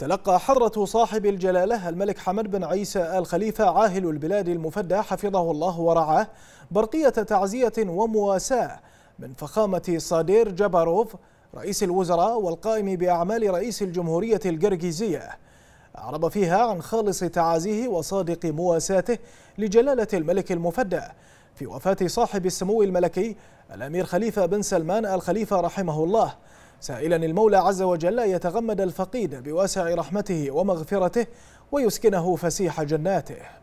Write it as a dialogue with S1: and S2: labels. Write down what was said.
S1: تلقى حضرة صاحب الجلالة الملك حمد بن عيسى آل خليفة عاهل البلاد المفدى حفظه الله ورعاه برقية تعزية ومواساة من فخامة صادير جباروف رئيس الوزراء والقائم بأعمال رئيس الجمهورية القرقيزية أعرب فيها عن خالص تعازيه وصادق مواساته لجلالة الملك المفدى في وفاة صاحب السمو الملكي الأمير خليفة بن سلمان الخليفة رحمه الله سائلا المولى عز وجل يتغمد الفقيد بواسع رحمته ومغفرته ويسكنه فسيح جناته